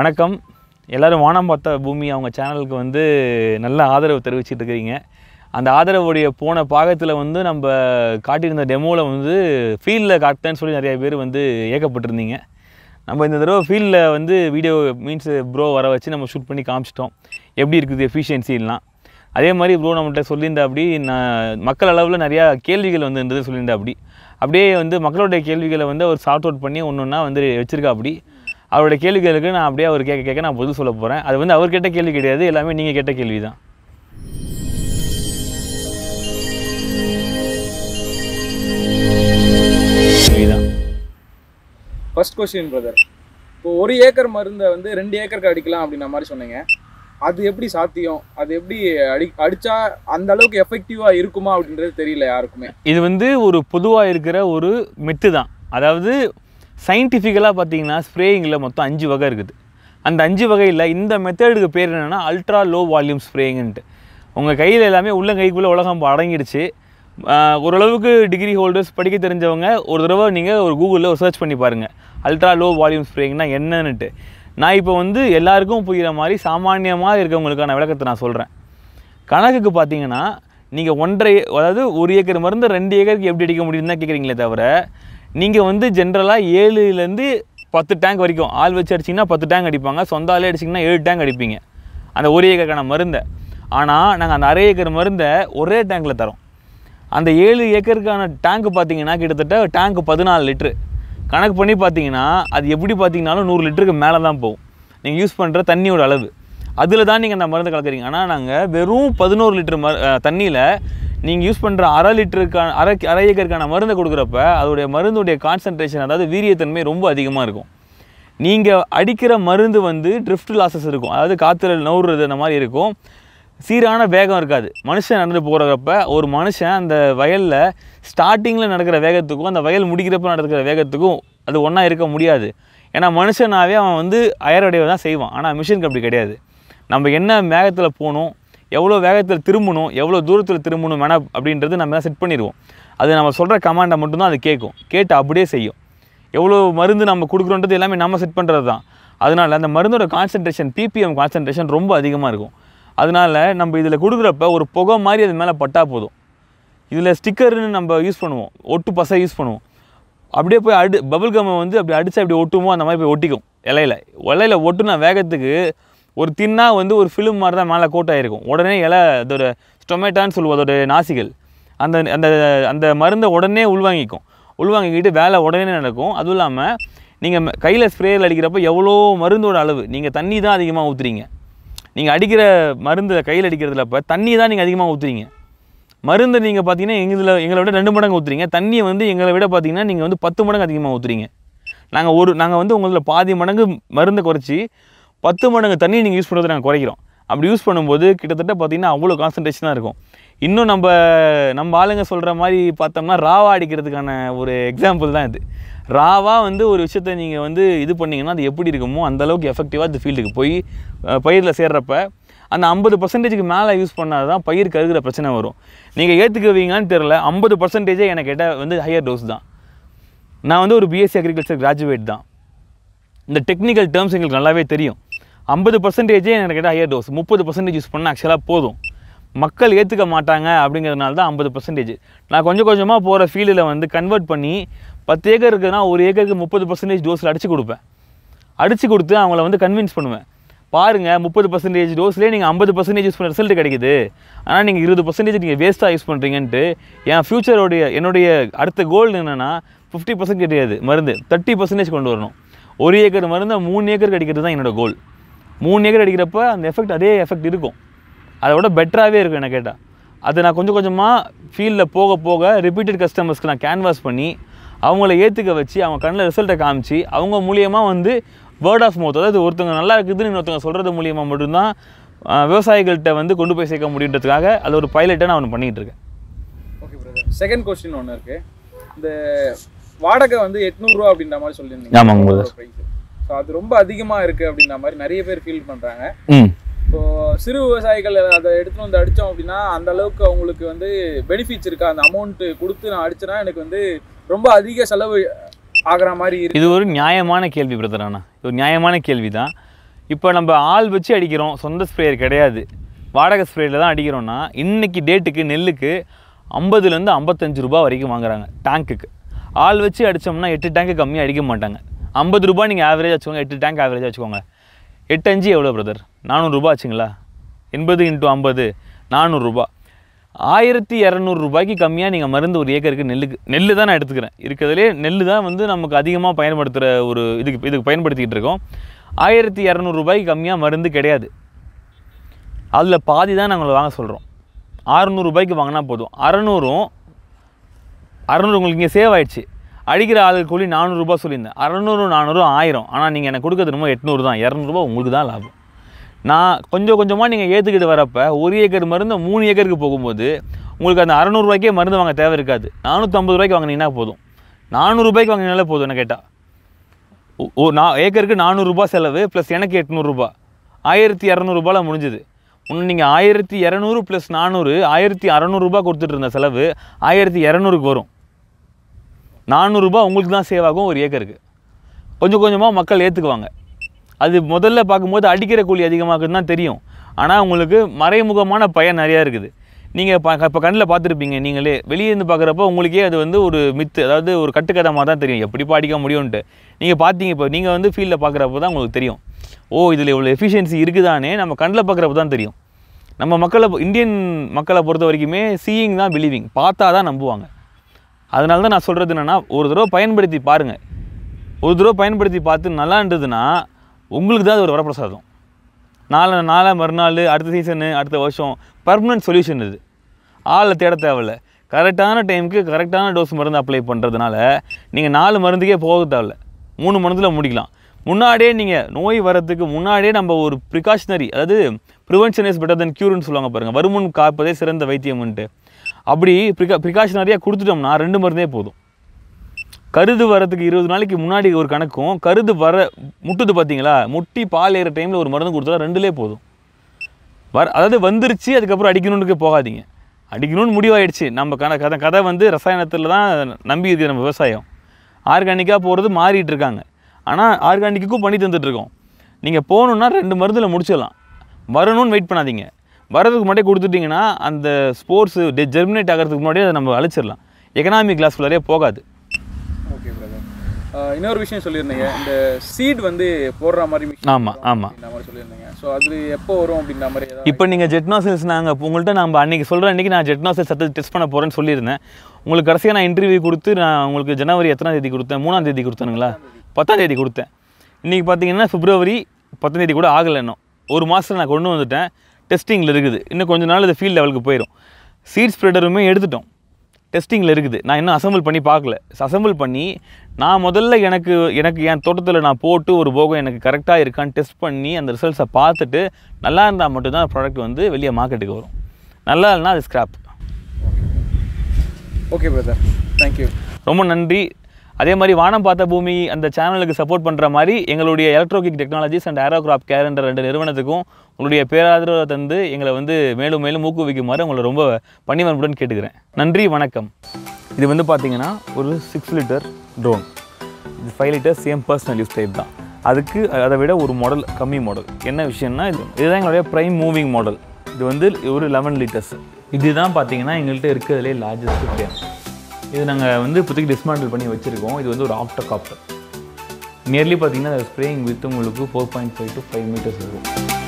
வணக்கம் எல்லோரும் வானம் பார்த்த பூமி அவங்க சேனலுக்கு வந்து நல்ல ஆதரவு தெரிவிச்சுட்டு இருக்கிறீங்க அந்த ஆதரவுடைய போன பாகத்தில் வந்து நம்ம காட்டியிருந்த டெமோவில் வந்து ஃபீல்டில் காட்டேன்னு சொல்லி நிறைய பேர் வந்து ஏக்கப்பட்டிருந்தீங்க நம்ம இந்த தடவை ஃபீல்டில் வந்து வீடியோ மீன்ஸ் ப்ரோ வர வச்சு நம்ம ஷூட் பண்ணி காமிச்சிட்டோம் எப்படி இருக்குது எஃபிஷியன்சிலாம் அதே மாதிரி ப்ரோ நம்மகிட்ட சொல்லியிருந்தா அப்படி நான் மக்கள் அளவில் நிறையா கேள்விகள் வந்து இருந்தது சொல்லியிருந்தாப்படி அப்படி அப்படியே வந்து மக்களுடைய கேள்விகளை வந்து அவர் சார்ட் அவுட் பண்ணி ஒன்று ஒன்றா வந்து வச்சுருக்கா அப்படி அவரோட கேள்விகளுக்கு நான் அப்படியே அவர் கேட்க கேட்க நான் பதில் சொல்ல போகிறேன் அது வந்து அவர் கேள்வி கிடையாது எல்லாமே நீங்கள் கேட்ட கேள்வி தான் ஃபர்ஸ்ட் கொஸ்டின் பிரதர் இப்போ ஒரு ஏக்கர் மருந்தை வந்து ரெண்டு ஏக்கருக்கு அடிக்கலாம் அப்படின்ன மாதிரி சொன்னீங்க அது எப்படி சாத்தியம் அது எப்படி அடி அடித்தா அந்த அளவுக்கு எஃபெக்டிவாக இருக்குமா அப்படின்றது தெரியல யாருக்குமே இது வந்து ஒரு பொதுவாக இருக்கிற ஒரு மெத்து தான் அதாவது சயின்டிஃபிக்கலாக பார்த்தீங்கன்னா ஸ்ப்ரேயிங்கில் மொத்தம் அஞ்சு வகை இருக்குது அந்த அஞ்சு வகையில் இந்த மெத்தடுக்கு பேர் என்னென்னா அல்ட்ரா லோ வால்யூம் ஸ்ப்ரேயிங்ன்ட்டு உங்கள் கையில் எல்லாமே உள்ள கைக்குள்ளே உலகம் அடங்கிடுச்சு ஓரளவுக்கு டிகிரி ஹோல்டர்ஸ் படிக்க தெரிஞ்சவங்க ஒரு தடவை நீங்கள் ஒரு கூகுளில் ஒரு சர்ச் பண்ணி பாருங்கள் அல்ட்ரா லோ வால்யூம் ஸ்ப்ரேயிங்னா என்னன்னுட்டு நான் இப்போ வந்து எல்லாருக்கும் புரிகிற மாதிரி சாமானியமாக இருக்கவங்களுக்கான விளக்கத்தை நான் சொல்கிறேன் கணக்குக்கு பார்த்தீங்கன்னா நீங்கள் ஒன்றரை அதாவது ஒரு ஏக்கர் மருந்து ரெண்டு ஏக்கருக்கு எப்படி அடிக்க முடியும்னு தான் கேட்குறீங்களே தவிர நீங்கள் வந்து ஜென்ரலாக ஏழுலேருந்து பத்து டேங்க் வரைக்கும் ஆள் வச்சு அடிச்சிங்கன்னா பத்து டேங்க் அடிப்பாங்க சொந்த ஆளே அடிச்சிங்கன்னா ஏழு டேங்க் அடிப்பீங்க அந்த ஒரு ஏக்கருக்கான மருந்தை ஆனால் நாங்கள் அந்த அரை ஏக்கர் மருந்தை ஒரே டேங்க்கில் தரோம் அந்த ஏழு ஏக்கருக்கான டேங்க்கு பார்த்தீங்கன்னா கிட்டத்தட்ட டேங்க்கு பதினாலு லிட்ரு கணக்கு பண்ணி பார்த்தீங்கன்னா அது எப்படி பார்த்தீங்கனாலும் நூறு லிட்டருக்கு மேலே தான் போகும் நீங்கள் யூஸ் பண்ணுற தண்ணியோட அளவு அதில் தான் நீங்கள் அந்த மருந்து கலக்குறீங்க ஆனால் நாங்கள் வெறும் பதினோரு லிட்டர் ம தண்ணியில் நீங்கள் யூஸ் பண்ணுற அரை லிட்டருக்கான அரை அரை ஏக்கருக்கான மருந்தை கொடுக்குறப்ப அதோடைய மருந்துடைய கான்சன்ட்ரேஷன் அதாவது வீரியத்தன்மை ரொம்ப அதிகமாக இருக்கும் நீங்கள் அடிக்கிற மருந்து வந்து ட்ரிஃப்ட் லாசஸ் இருக்கும் அதாவது காற்றுல நவுறுறது அந்த மாதிரி இருக்கும் சீரான வேகம் இருக்காது மனுஷன் நடந்து போகிறப்ப ஒரு மனுஷன் அந்த வயலில் ஸ்டார்டிங்கில் நடக்கிற வேகத்துக்கும் அந்த வயல் முடிக்கிறப்ப நடக்கிற வேகத்துக்கும் அது ஒன்றா இருக்க முடியாது ஏன்னா மனுஷனாவே அவன் வந்து அயரடைவை தான் செய்வான் ஆனால் மிஷினுக்கு அப்படி கிடையாது நம்ம என்ன மேகத்தில் போகணும் எவ்வளோ வேகத்தில் திரும்பணும் எவ்வளோ தூரத்தில் திரும்பணும் வேணாம் அப்படின்றது நம்ம செட் பண்ணிடுவோம் அது நம்ம சொல்கிற கமாண்டை மட்டும்தான் அது கேட்கும் கேட்டு அப்படியே செய்யும் எவ்வளோ மருந்து நம்ம கொடுக்குறோன்றது எல்லாமே நம்ம செட் பண்ணுறது தான் அதனால் அந்த மருந்தோட கான்சன்ட்ரேஷன் பிபிஎம் கான்சன்ட்ரேஷன் ரொம்ப அதிகமாக இருக்கும் அதனால் நம்ம இதில் கொடுக்குறப்ப ஒரு புகை மாதிரி அது மேலே பட்டா போதும் இதில் ஸ்டிக்கர்னு நம்ம யூஸ் பண்ணுவோம் ஒட்டு பசை யூஸ் பண்ணுவோம் அப்படியே போய் அடி பபுள் கம்மை வந்து அப்படி அடித்து அப்படி ஒட்டுமோ அந்த மாதிரி போய் ஒட்டிக்கும் இலையில் இலையில் ஒட்டுனா வேகத்துக்கு ஒரு தின்னாக வந்து ஒரு ஃபிலிம் மாதிரி தான் மேலே கோட்டாயிருக்கும் உடனே இலை அதோட ஸ்டொமேட்டான்னு சொல்லுவோம் அதோட நாசிகள் அந்த அந்த அந்த மருந்தை உடனே உள்வாங்கிக்கும் உள்வாங்கிக்கிட்டு வேலை உடனே நடக்கும் அதுவும் இல்லாமல் நீங்கள் கையில் ஸ்ப்ரேயரில் அடிக்கிறப்போ எவ்வளோ மருந்தோட அளவு நீங்கள் தண்ணி தான் அதிகமாக ஊற்றுறீங்க நீங்கள் அடிக்கிற மருந்தில் கையில் அடிக்கிறதுல இப்போ தண்ணி தான் நீங்கள் அதிகமாக ஊற்றுறீங்க மருந்து நீங்கள் பார்த்தீங்கன்னா எங்களை எங்களை விட ரெண்டு மடங்கு ஊற்றுறீங்க தண்ணியை வந்து எங்களை விட பார்த்தீங்கன்னா நீங்கள் வந்து பத்து மடங்கு அதிகமாக ஊற்றுறீங்க நாங்கள் ஒரு நாங்கள் வந்து உங்களில் பாதி மடங்கு மருந்தை குறைச்சி பத்து மடங்கு தண்ணி நீங்கள் யூஸ் பண்ணுறதை நாங்கள் குறைக்கிறோம் அப்படி யூஸ் பண்ணும்போது கிட்டத்தட்ட பார்த்திங்கன்னா அவ்வளோ கான்சன்ட்ரேஷனாக இருக்கும் இன்னும் நம்ம நம்ம ஆளுங்க சொல்கிற மாதிரி பார்த்தோம்னா ராவா அடிக்கிறதுக்கான ஒரு எக்ஸாம்பிள் தான் இது ராவா வந்து ஒரு விஷயத்தை நீங்கள் வந்து இது பண்ணிங்கன்னா அது எப்படி இருக்குமோ அந்தளவுக்கு எஃபெக்டிவாக இந்த ஃபீல்டுக்கு போய் பயிரில் சேர்றப்ப அந்த ஐம்பது பர்சன்டேஜுக்கு மேலே யூஸ் பண்ணால் தான் பயிர் கருகிற பிரச்சனை வரும் நீங்கள் ஏற்றுக்குவீங்கன்னு தெரில ஐம்பது பர்சன்டேஜே எனக்கு கேட்ட வந்து ஹையர் டோஸ் தான் நான் வந்து ஒரு பிஎஸ்சி அக்ரிகல்ச்சர் கிராஜுவேட் தான் இந்த டெக்னிக்கல் டேர்ம்ஸ் எங்களுக்கு நல்லாவே தெரியும் ஐம்பது பர்சன்டேஜே எனக்கு ஹையர் டோஸ் முப்பது பர்சன்டேஜ் யூஸ் பண்ணால் ஆக்சுவலாக போதும் மக்கள் ஏற்றுக்க மாட்டாங்க அப்படிங்கிறதுனால தான் ஐம்பது பர்சன்டேஜ் நான் கொஞ்சம் கொஞ்சமாக போகிற ஃபீல்டில் வந்து கன்வெர்ட் பண்ணி பத்து ஏக்கர் இருக்குதுன்னா ஒரு ஏக்கருக்கு முப்பது பர்சன்டேஜ் டோஸில் அடிச்சு கொடுப்பேன் அடித்து கொடுத்து அவங்கள வந்து கன்வின்ஸ் பண்ணுவேன் பாருங்கள் முப்பது பர்சன்டேஜ் டோஸ்லேயே நீங்கள் ஐம்பது பர்சன்டேஜ் யூஸ் பண்ண ரிசல்ட் கிடைக்குது ஆனால் நீங்கள் இருபது பர்சன்டேஜ் நீங்கள் வேஸ்ட்டாக யூஸ் பண்ணுறீங்கன்ட்டு என் ஃப்யூச்சரோடைய என்னுடைய அடுத்த கோல் என்னென்னா ஃபிஃப்டி பர்சன்ட் கிடையாது மருந்து தேர்ட்டி பர்சன்டேஜ் கொண்டு வரணும் ஒரு ஏக்கர் மருந்து மூணு ஏக்கர் கிடைக்கிறது தான் என்னோடய கோல் மூணு ஏக்கர் அடிக்கிறப்ப அந்த எஃபெக்ட் அதே எஃபெக்ட் இருக்கும் அதை விட பெட்டராகவே இருக்கும் என்ன கேட்டால் அதை நான் கொஞ்சம் கொஞ்சமாக ஃபீல்டில் போக போக ரிப்பீட்டட் கஸ்டமர்ஸ்க்கு நான் கேன்வாஸ் பண்ணி அவங்கள ஏற்றுக்க வச்சு அவங்க கண்ணில் ரிசல்ட்டை காமிச்சு அவங்க மூலியமாக வந்து வேர்ட் ஆஃப் மவுத் அதாவது ஒருத்தவங்க நல்லா இருக்குதுன்னு இன்னொருத்தவங்க சொல்கிறது மூலியமாக மட்டும்தான் விவசாயிகள்கிட்ட வந்து கொண்டு போய் சேர்க்க முடியுன்றதுக்காக அது ஒரு பைலட்டாக நான் ஒன்று பண்ணிகிட்டு இருக்கேன் ஓகே பிரதர் செகண்ட் கொஸ்டின் ஒன்று இருக்குது இந்த வாடகை வந்து எட்நூறுரூவா அப்படின்ற மாதிரி சொல்லியிருந்தீங்க ஆமாங்க பிரதர் ஸோ அது ரொம்ப அதிகமாக இருக்குது அப்படின்ற மாதிரி நிறைய பேர் ஃபீல் பண்ணுறாங்க இப்போ சிறு விவசாயிகள் அதை எடுத்துகிட்டு வந்து அடித்தோம் அப்படின்னா அந்த அளவுக்கு அவங்களுக்கு வந்து பெனிஃபிட்ஸ் இருக்கா அந்த அமௌண்ட்டு கொடுத்து நான் அடிச்சேன்னா எனக்கு வந்து ரொம்ப அதிக செலவு ஆகிற மாதிரி இருக்கு இது ஒரு நியாயமான கேள்வி பிரதர் ஆனால் ஒரு நியாயமான கேள்வி தான் இப்போ நம்ம ஆள் வச்சு அடிக்கிறோம் சொந்த ஸ்ப்ரேயர் கிடையாது வாடகை ஸ்ப்ரேயரில் தான் அடிக்கிறோன்னா இன்றைக்கி டேட்டுக்கு நெல்லுக்கு ஐம்பதுலேருந்து ஐம்பத்தஞ்சு ரூபா வரைக்கும் வாங்குறாங்க டேங்க்குக்கு ஆள் வச்சு அடித்தோம்னா எட்டு டேங்க்கு கம்மியாக அடிக்க மாட்டாங்க ஐம்பது ரூபாய் நீங்கள் ஆவரேஜ் வச்சுக்கோங்க எட்டு டேங்க் ஆவரேஜ் வச்சுக்கோங்க எட்டு அஞ்சு எவ்வளோ பிரதர் நானூறுரூபா ஆச்சுங்களா எண்பது இன்ட்டு ஐம்பது நானூறுரூபா ஆயிரத்தி இரநூறுபாய்க்கு கம்மியாக நீங்கள் மருந்து ஒரு ஏக்கருக்கு நெல்லுக்கு நெல் தான் நான் எடுத்துக்கிறேன் இருக்கிறதுலே நெல் தான் வந்து நமக்கு அதிகமாக பயன்படுத்துகிற ஒரு இதுக்கு இதுக்கு பயன்படுத்திக்கிட்டு இருக்கோம் ஆயிரத்தி இரநூறுபாய்க்கு கம்மியாக மருந்து கிடையாது அதில் பாதி தான் நாங்கள் வாங்க சொல்கிறோம் அறநூறுபாய்க்கு வாங்கினா போதும் அறநூறும் அறநூறு உங்களுக்கு இங்கே சேவ் ஆயிடுச்சு அடிக்கிற ஆளுக்கு கூலி நானூறுரூபா சொல்லியிருந்தேன் அறநூறு நானூறு ஆயிரம் ஆனால் நீங்கள் எனக்கு கொடுக்கறது ரொம்ப எட்நூறு தான் இரநூறுபா உங்களுக்கு தான் லாபம் நான் கொஞ்சம் கொஞ்சமாக நீங்கள் ஏற்றுக்கிட்டு வரப்போ ஒரு ஏக்கர் மருந்து மூணு ஏக்கருக்கு போகும்போது உங்களுக்கு அந்த அறநூறுவாய்க்கே மருந்து வாங்க தேவை இருக்காது நானூற்றம்பது ரூபாய்க்கு வாங்கினீங்கன்னா போதும் நானூறுரூபாய்க்கு வாங்கினாலே போதும் என்ன கேட்டால் ஓ நான் ஏக்கருக்கு நானூறுரூபா செலவு ப்ளஸ் எனக்கு எட்நூறுரூபா ஆயிரத்தி இரநூறுபாவில் முடிஞ்சுது ஒன்று நீங்கள் ஆயிரத்தி இரநூறு ப்ளஸ் நானூறு ஆயிரத்தி அறநூறுரூபா கொடுத்துட்டு இருந்த செலவு ஆயிரத்தி இரநூறுக்கு வரும் நானூறுரூபா உங்களுக்கு தான் சேவ் ஆகும் ஒரு ஏக்கருக்கு கொஞ்சம் கொஞ்சமாக மக்கள் ஏற்றுக்குவாங்க அது முதல்ல பார்க்கும்போது அடிக்கிற கூலி அதிகமாகுதுன்னு தான் தெரியும் ஆனால் உங்களுக்கு மறைமுகமான பயன் நிறையா இருக்குது நீங்கள் ப இப்போ கண்ணில் பார்த்துருப்பீங்க நீங்களே வெளியே இருந்து பார்க்குறப்போ உங்களுக்கே அது வந்து ஒரு மித்து அதாவது ஒரு கட்டுக்கதமாக தான் தெரியும் எப்படி பாடிக்க முடியும்ன்ட்டு நீங்கள் பார்த்தீங்க இப்போ நீங்கள் வந்து ஃபீல்டில் பார்க்குறப்ப தான் உங்களுக்கு தெரியும் ஓ இதில் இவ்வளோ எஃபிஷியன்சி இருக்குதானே நம்ம கண்ணில் பார்க்குறப்ப தான் தெரியும் நம்ம மக்களை இந்தியன் மக்களை பொறுத்த வரைக்குமே சீயிங் தான் பிலீவிங் பார்த்தா தான் நம்புவாங்க அதனால தான் நான் சொல்கிறது என்னென்னா ஒரு தடவை பயன்படுத்தி பாருங்கள் ஒரு தடவை பயன்படுத்தி பார்த்து நல்லான்றதுன்னா உங்களுக்கு தான் அது ஒரு வரப்பிரசாதம் நாலு நாளை மறுநாள் அடுத்த சீசனு அடுத்த வருஷம் பர்மனன்ட் சொல்யூஷன் இது ஆளை தேட தேவையில்ல கரெக்டான டைமுக்கு கரெக்டான டோஸ் மருந்து அப்ளை பண்ணுறதுனால நீங்கள் நாலு மருந்துக்கே போக தேவையில்ல மூணு மருந்தில் முடிக்கலாம் முன்னாடியே நீங்கள் நோய் வரத்துக்கு முன்னாடியே நம்ம ஒரு ப்ரிகாஷ்னரி அதாவது ப்ரிவென்ஷன் இஸ் பெட்டர் தென் க்யூர்னு சொல்லுவாங்க பாருங்கள் வருமுன் காப்பதே சிறந்த வைத்தியம்ன்ட்டு அப்படி ப்ரிகா ப்ரிகாஷனரியாக கொடுத்துட்டோம்னா ரெண்டு மருந்தே போதும் கருது வரத்துக்கு இருபது நாளைக்கு முன்னாடி ஒரு கணக்கும் கருது வர முட்டுது பார்த்தீங்களா முட்டி பால் ஏற டைமில் ஒரு மருந்து கொடுத்தா ரெண்டுலே போதும் வர அதாவது வந்துருச்சு அதுக்கப்புறம் அடிக்கணும்னுக்கு போகாதீங்க அடிக்கணும்னு முடிவாயிடுச்சு நம்ம கதை கதை கதை வந்து ரசாயனத்தில் தான் நம்பி இருக்குது நம்ம விவசாயம் ஆர்கானிக்காக போகிறது மாறிட்டு இருக்காங்க ஆனால் ஆர்கானிக்குக்கும் பண்ணி தந்துட்டுருக்கோம் நீங்கள் போகணுன்னா ரெண்டு மருந்தில் முடிச்சிடலாம் வரணும்னு வெயிட் பண்ணாதீங்க வரதுக்கு முன்னாடி கொடுத்துட்டிங்கன்னா அந்த ஸ்போர்ட்ஸு டே ஜெர்மினேட் ஆகிறதுக்கு முன்னாடியே அதை நம்ம அழைச்சிடலாம் எக்கனாமிக் கிளாஸ் ஃபுல்லாரே போகாது ஓகே இன்னொரு விஷயம் சொல்லியிருந்தீங்க இந்த சீட் வந்து போடுற மாதிரி ஆமாம் ஆமாம் ஸோ அது எப்போ வரும் அப்படின்ற மாதிரி இப்போ நீங்கள் ஜெட்னாசல்ஸ் நாங்கள் உங்கள்கிட்ட நம்ம அன்றைக்கி சொல்கிற அன்றைக்கி நான் ஜெட்னாசல்ஸ் சத்தத்தை டெஸ்ட் பண்ண போகிறேன்னு சொல்லியிருந்தேன் உங்களுக்கு கடைசியாக நான் இன்டர்வியூ கொடுத்து நான் உங்களுக்கு ஜனவரி எத்தனாம் தேதி கொடுத்தேன் மூணாம் தேதி கொடுத்தேனுங்களா பத்தாம் தேதி கொடுத்தேன் இன்றைக்கி பார்த்தீங்கன்னா பிப்ரவரி பத்தாம் தேதி கூட ஆகலை இன்னும் ஒரு மாதத்தில் நான் கொண்டு வந்துட்டேன் டெஸ்டிங்கில் இருக்குது இன்னும் கொஞ்ச நாள் இது ஃபீல்ட் லெவலுக்கு போயிடும் சீட் ஸ்ப்ரெடருமே எடுத்துட்டோம் டெஸ்டிங்கில் இருக்குது நான் இன்னும் அசம்பிள் பண்ணி பார்க்கல அசம்பிள் பண்ணி நான் முதல்ல எனக்கு எனக்கு என் தோட்டத்தில் நான் போட்டு ஒரு போகம் எனக்கு கரெக்டாக இருக்கான்னு டெஸ்ட் பண்ணி அந்த ரிசல்ட்ஸை பார்த்துட்டு நல்லா இருந்தால் மட்டும்தான் ப்ராடக்ட் வந்து வெளியே மார்க்கெட்டுக்கு வரும் நல்லா இல்லைனா அது ஸ்க்ராப் ஓகே பிரதர் தேங்க்யூ ரொம்ப நன்றி அதே மாதிரி வானம் பார்த்த பூமி அந்த சேனலுக்கு சப்போர்ட் பண்ணுற மாதிரி எங்களுடைய எலக்ட்ரோகிக் டெக்னாலஜிஸ் அண்ட் ஏரோகிராப் கேர் என்ற ரெண்டு நிறுவனத்துக்கும் உங்களுடைய பேராதரவை தந்து எங்களை வந்து மேலும் மேலும் ஊக்குவிக்குமாறு உங்களை ரொம்ப பணிவன்புடன் கேட்டுக்கிறேன் நன்றி வணக்கம் இது வந்து பார்த்திங்கன்னா ஒரு சிக்ஸ் லிட்டர் ட்ரோன் இது five litre same personal use type தான் அதுக்கு அதை விட ஒரு மாடல் கம்மி மாடல் என்ன விஷயம்னா இது இதுதான் எங்களுடைய ப்ரைம் மூவிங் மாடல் இது வந்து ஒரு லெவன் லிட்டர்ஸ் இதுதான் பார்த்தீங்கன்னா எங்கள்கிட்ட இருக்கிறதுலே லார்ஜஸ்ட் ஃப்ரேம் இது நாங்கள் வந்து இப்போதைக்கு டிஸ்மாண்டில் பண்ணி வச்சுருக்கோம் இது வந்து ஒரு ஆஃப்டர் காப்டர் நியர்லி பார்த்தீங்கன்னா ஸ்ப்ரேயிங் வித் உங்களுக்கு four point five to five metres இருக்கும்